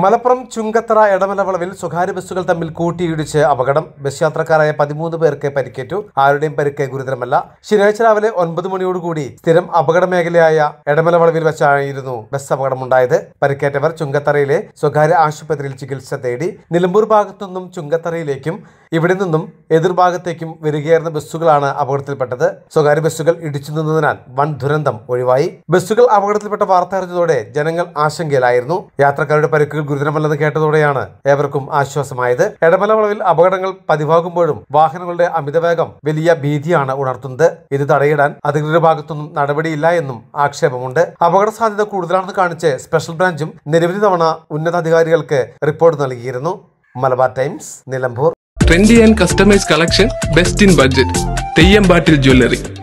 മലപ്പുറം ചുങ്കത്തറ ഇടമല വളവിൽ സ്വകാര്യ ബസ്സുകൾ തമ്മിൽ കൂട്ടിയിടിച്ച് അപകടം ബസ് യാത്രക്കാരായ പതിമൂന്ന് പേർക്ക് പരിക്കേറ്റു ആരുടെയും പരിക്ക് ഗുരുതരമല്ല ശനിയാഴ്ച രാവിലെ ഒൻപത് മണിയോടുകൂടി സ്ഥിരം അപകട മേഖലയായ ഇടമല വളവിൽ വെച്ചായിരുന്നു ബസ് അപകടമുണ്ടായത് പരിക്കേറ്റവർ ചുങ്കത്തറയിലെ സ്വകാര്യ ആശുപത്രിയിൽ ചികിത്സ തേടി നിലമ്പൂർ ഭാഗത്തു നിന്നും ചുങ്കത്തറയിലേക്കും ഇവിടെ നിന്നും എതിർഭാഗത്തേക്കും വരികയായിരുന്ന ബസ്സുകളാണ് അപകടത്തിൽപ്പെട്ടത് സ്വകാര്യ ബസ്സുകൾ ഇടിച്ചു നിന്നതിനാൽ വൻ ദുരന്തം ഒഴിവായി ബസ്സുകൾ അപകടത്തിൽപ്പെട്ട വാർത്ത അറിഞ്ഞതോടെ ജനങ്ങൾ ആശങ്കയിലായിരുന്നു യാത്രക്കാരുടെ പരിക്കുകൾ വാക്കുകൾ ഗുരുതരമല്ലെന്ന് കേട്ടതോടെയാണ് ഏവർക്കും ആശ്വാസമായത് ഇടമല അപകടങ്ങൾ പതിവാകുമ്പോഴും വാഹനങ്ങളുടെ അമിതവേഗം വലിയ ഭീതിയാണ് ഉണർത്തുന്നത് ഇത് തടയിടാൻ അധികൃതരുടെ ഭാഗത്തൊന്നും നടപടിയില്ല എന്നും ആക്ഷേപമുണ്ട് അപകട സാധ്യത കൂടുതലാണെന്ന് കാണിച്ച് സ്പെഷ്യൽ ബ്രാഞ്ചും നിരവധി തവണ ഉന്നതാധികാരികൾക്ക് റിപ്പോർട്ട് നൽകിയിരുന്നു Malabar times Nilambur trendy and customise collection best in budget തെയ്യമ്പാട്ടിൽ ജ്വല്ലറി